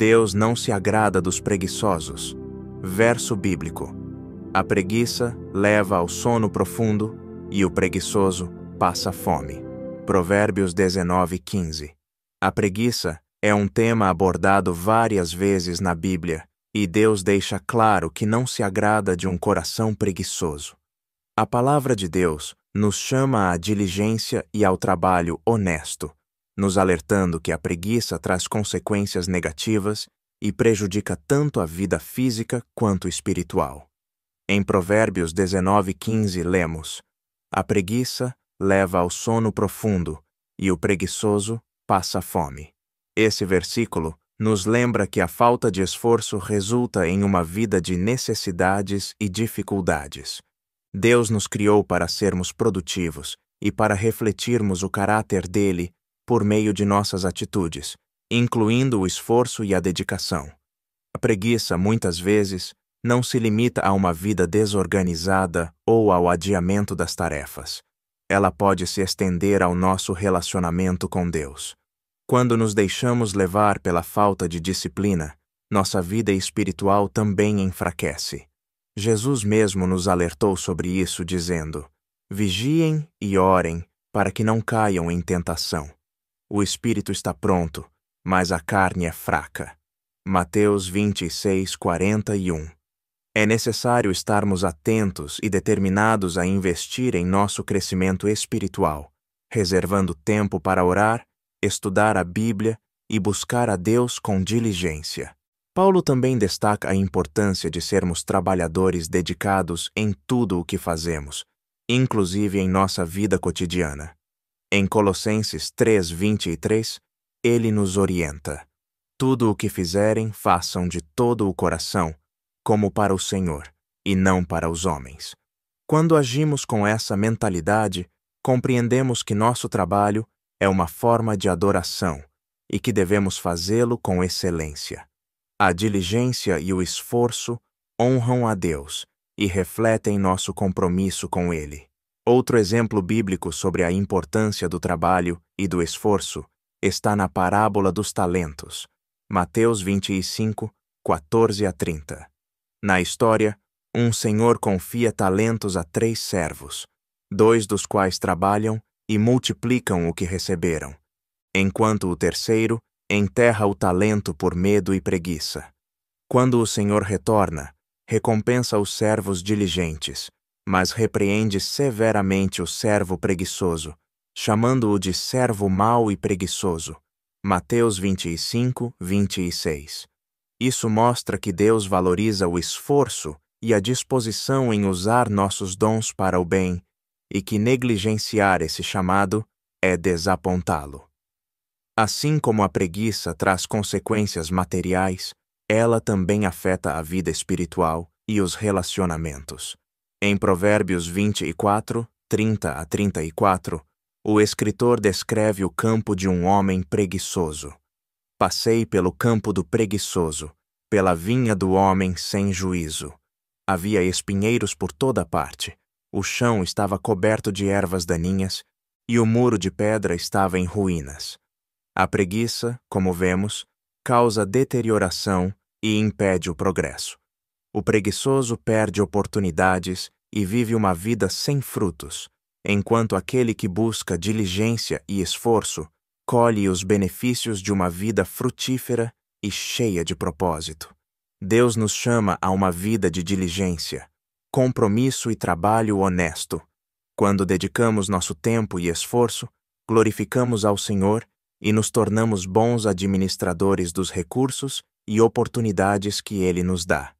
Deus não se agrada dos preguiçosos. Verso bíblico. A preguiça leva ao sono profundo e o preguiçoso passa fome. Provérbios 19:15. A preguiça é um tema abordado várias vezes na Bíblia e Deus deixa claro que não se agrada de um coração preguiçoso. A palavra de Deus nos chama à diligência e ao trabalho honesto, nos alertando que a preguiça traz consequências negativas e prejudica tanto a vida física quanto espiritual. Em Provérbios 19:15 lemos: A preguiça leva ao sono profundo, e o preguiçoso passa fome. Esse versículo nos lembra que a falta de esforço resulta em uma vida de necessidades e dificuldades. Deus nos criou para sermos produtivos e para refletirmos o caráter dele por meio de nossas atitudes, incluindo o esforço e a dedicação. A preguiça, muitas vezes, não se limita a uma vida desorganizada ou ao adiamento das tarefas. Ela pode se estender ao nosso relacionamento com Deus. Quando nos deixamos levar pela falta de disciplina, nossa vida espiritual também enfraquece. Jesus mesmo nos alertou sobre isso, dizendo: Vigiem e orem para que não caiam em tentação. O espírito está pronto, mas a carne é fraca. Mateus 26, 41. É necessário estarmos atentos e determinados a investir em nosso crescimento espiritual, reservando tempo para orar, estudar a Bíblia e buscar a Deus com diligência. Paulo também destaca a importância de sermos trabalhadores dedicados em tudo o que fazemos, inclusive em nossa vida cotidiana. Em Colossenses 3, 23, ele nos orienta: Tudo o que fizerem, façam de todo o coração, como para o Senhor, e não para os homens. Quando agimos com essa mentalidade, compreendemos que nosso trabalho é uma forma de adoração e que devemos fazê-lo com excelência. A diligência e o esforço honram a Deus e refletem nosso compromisso com Ele. Outro exemplo bíblico sobre a importância do trabalho e do esforço está na parábola dos talentos, Mateus 25, 14 a 30. Na história, um senhor confia talentos a três servos, dois dos quais trabalham e multiplicam o que receberam, enquanto o terceiro enterra o talento por medo e preguiça. Quando o senhor retorna, recompensa os servos diligentes mas repreende severamente o servo preguiçoso, chamando-o de servo mau e preguiçoso. Mateus 25, 26. Isso mostra que Deus valoriza o esforço e a disposição em usar nossos dons para o bem, e que negligenciar esse chamado é desapontá-lo. Assim como a preguiça traz consequências materiais, ela também afeta a vida espiritual e os relacionamentos. Em Provérbios 24, 30 a 34, o escritor descreve o campo de um homem preguiçoso. Passei pelo campo do preguiçoso, pela vinha do homem sem juízo. Havia espinheiros por toda parte, o chão estava coberto de ervas daninhas e o muro de pedra estava em ruínas. A preguiça, como vemos, causa deterioração e impede o progresso. O preguiçoso perde oportunidades e vive uma vida sem frutos, enquanto aquele que busca diligência e esforço colhe os benefícios de uma vida frutífera e cheia de propósito. Deus nos chama a uma vida de diligência, compromisso e trabalho honesto. Quando dedicamos nosso tempo e esforço, glorificamos ao Senhor e nos tornamos bons administradores dos recursos e oportunidades que Ele nos dá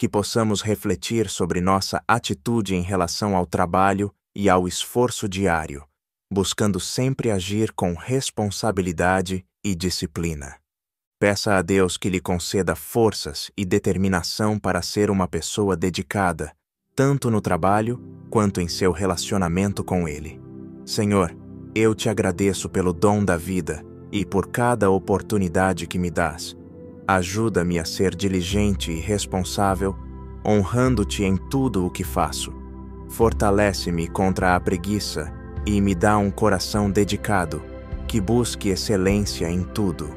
que possamos refletir sobre nossa atitude em relação ao trabalho e ao esforço diário, buscando sempre agir com responsabilidade e disciplina. Peça a Deus que lhe conceda forças e determinação para ser uma pessoa dedicada, tanto no trabalho quanto em seu relacionamento com Ele. Senhor, eu te agradeço pelo dom da vida e por cada oportunidade que me dás Ajuda-me a ser diligente e responsável, honrando-te em tudo o que faço. Fortalece-me contra a preguiça e me dá um coração dedicado, que busque excelência em tudo.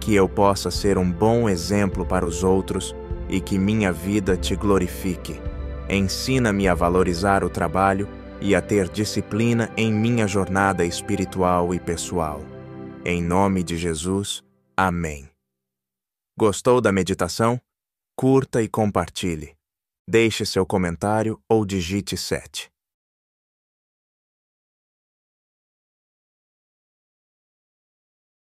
Que eu possa ser um bom exemplo para os outros e que minha vida te glorifique. Ensina-me a valorizar o trabalho e a ter disciplina em minha jornada espiritual e pessoal. Em nome de Jesus, amém. Gostou da meditação? Curta e compartilhe. Deixe seu comentário ou digite 7.